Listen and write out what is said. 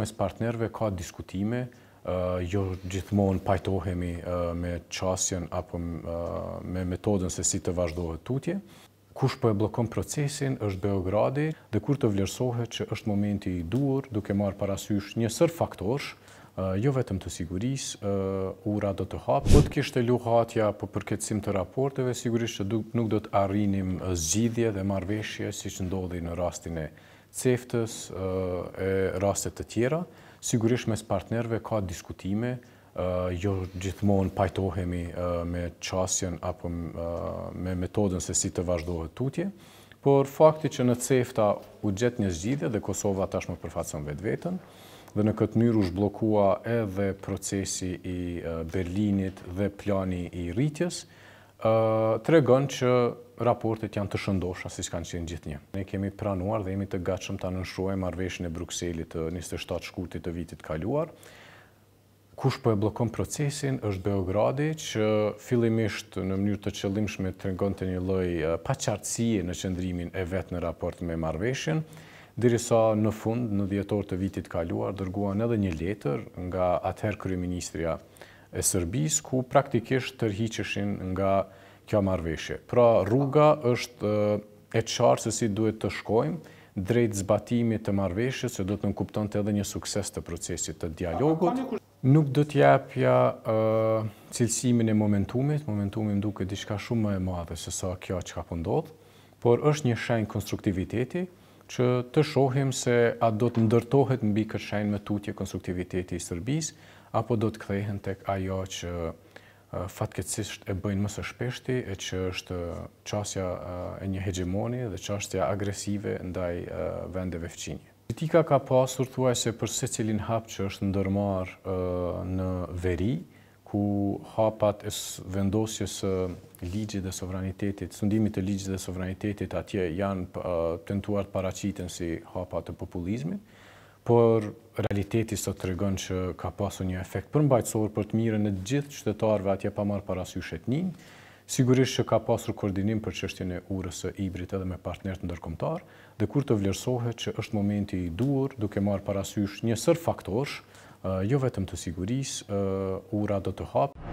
Mes partnerve ka diskutime, jo gjithmonë pajtohemi me qasjen apo me metodën se si të vazhdohet tutje. Kush po e blokon procesin është Beogradi dhe kur të vlerësohet që është momenti i duhur duke marë parasysh një sër faktorsh, jo vetëm të siguris, ura do të hapë. Po të kishtë e luhatja po përketësim të raporteve, sigurisht që nuk do të arrinim zidhje dhe marveshje si që ndodhi në rastin e ceftës e rastet të tjera. Sigurisht mes partnerve ka diskutime, jo gjithmonë pajtohemi me qasjen apo me metodën se si të vazhdohet tutje, por fakti që në cefta u gjetë një zgjidhe dhe Kosova tashmë përfatëson vetë vetën, dhe në këtë njërë u shblokua edhe procesi i Berlinit dhe plani i rritjes, të regon që raportet janë të shëndosha, si që kanë qenë gjithë një. Ne kemi pranuar dhe jemi të gatshëm të anënshruaj marveshën e Bruxellit të 27 shkurtit të vitit kaluar. Kush po e blokon procesin është Beogradi, që fillimisht në mënyrë të qëllimshme të regon të një loj paqartësie në qëndrimin e vetë në raport me marveshën, dirisa në fund, në djetor të vitit kaluar, dërguan edhe një letër nga atëherë Kryeministria e Serbisë, ku praktikisht tërhiqeshin nga kjo marveshje. Pra rruga është e qarë se si duhet të shkojmë drejt zbatimit të marveshje, se do të kupton të edhe një sukses të procesit të dialogut. Nuk do t'japja uh, cilësimin e momentumit, momentumim duke diçka shumë më e madhe se sa kjo që ka pëndodhë, po por është një shenjë konstruktiviteti, që të shohim se a do të ndërtohet mbi këtë shenjë me tutje konstruktiviteti i Serbisë, apo do të kthehen tek ajo që fatkeqësisht e bëjnë më së shpeshti, e që është qasja e një hegemoni dhe qasja agresive ndaj vendeve fqinje. Kritika ka pasur thuaj se për cilin hap që është ndërmar në veri, ku hapat e vendosjes së ligjit dhe sovranitetit, sundimit të ligjit dhe sovranitetit atje janë tentuar të paraqiten si hapa të populizmit, por realiteti sot tregon që ka pasur një efekt përmbajtësor për të mirën e të gjithë qytetarëve atje pa marrë parasysh etnin, sigurisht që ka pasur koordinim për çështjen e urës së ibrit edhe me partnerët ndërkombëtar, dhe kur të vlerësohet që është momenti i duhur duke marrë parasysh një sër faktorësh Eh, jo vetëm të sigurisë, eh, ura do të hapë.